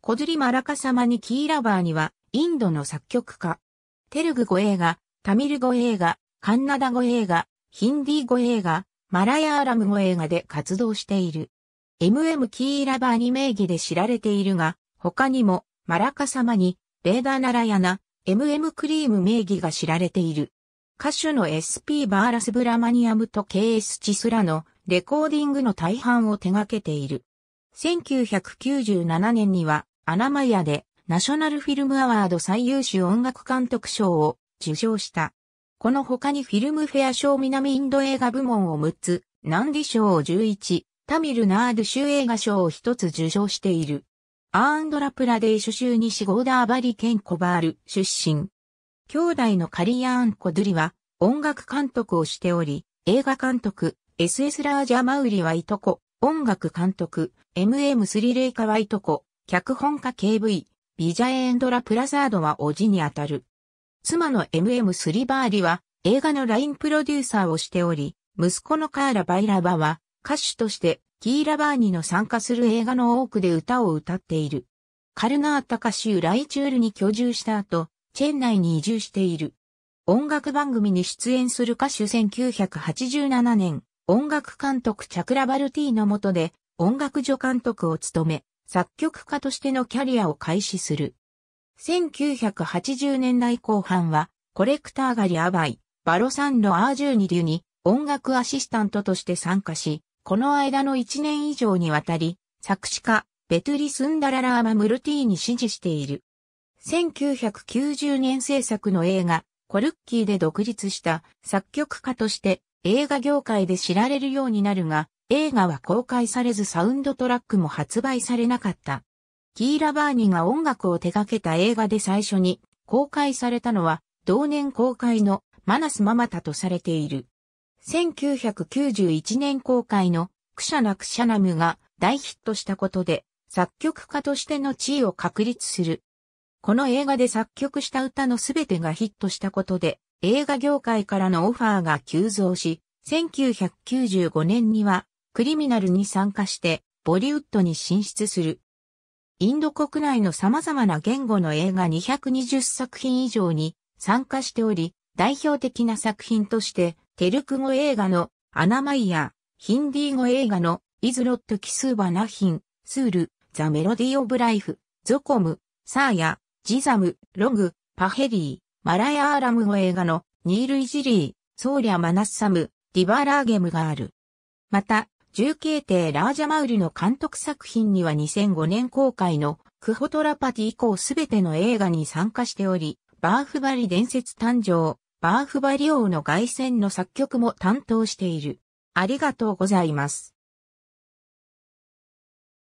小釣マラカ様にキーラバーには、インドの作曲家。テルグ語映画、タミル語映画、カンナダ語映画、ヒンディー語映画、マラヤーラム語映画で活動している。MM キーラバーに名義で知られているが、他にも、マラカ様に、レーダーナラヤナ、MM クリーム名義が知られている。歌手の SP バーラスブラマニアムと KS チスラのレコーディングの大半を手掛けている。1997年には、アナマイアで、ナショナルフィルムアワード最優秀音楽監督賞を受賞した。この他にフィルムフェア賞南インド映画部門を6つ、ナンディ賞を11、タミルナード州映画賞を1つ受賞している。アーンドラプラデーシュ州西ゴーダーバリケンコバール出身。兄弟のカリアーン・コドゥリは音楽監督をしており、映画監督、SS ラージャ・マウリはいとこ、音楽監督、MM スリレイカワイトコ、脚本家 KV、ビジャエンドラ・プラザードはおじにあたる。妻の MM スリバーリは映画のラインプロデューサーをしており、息子のカーラ・バイラバは歌手としてキーラバーニの参加する映画の多くで歌を歌っている。カルナータ歌州ライチュールに居住した後、チェン内に移住している。音楽番組に出演する歌手1987年、音楽監督チャクラバルティの下で音楽助監督を務め、作曲家としてのキャリアを開始する。1980年代後半は、コレクターガリアバイ、バロサンロ・アージューニリュに音楽アシスタントとして参加し、この間の1年以上にわたり、作詞家、ベトゥリ・スンダララーマ・ムルティに支持している。1990年制作の映画、コルッキーで独立した作曲家として映画業界で知られるようになるが、映画は公開されずサウンドトラックも発売されなかった。キーラ・バーニが音楽を手掛けた映画で最初に公開されたのは、同年公開のマナス・ママタとされている。1991年公開のクシャナ・クシャナムが大ヒットしたことで作曲家としての地位を確立する。この映画で作曲した歌のすべてがヒットしたことで映画業界からのオファーが急増し、1995年にはクリミナルに参加してボリウッドに進出する。インド国内の様々な言語の映画220作品以上に参加しており、代表的な作品として、テルク語映画のアナマイヤ、ヒンディー語映画のイズロット・キスーバナヒン、スール、ザ・メロディ・オブ・ライフ、ゾコム、サーヤ、ジザム、ログ、パヘリー、マラヤーラム語映画のニール・イジリー、ソーリャ・マナッサム、ディバーラーゲムがある。また、重慶帝ラージャマウリの監督作品には2005年公開のクホトラパティ以降すべての映画に参加しており、バーフバリ伝説誕生、バーフバリ王の凱旋の作曲も担当している。ありがとうございます。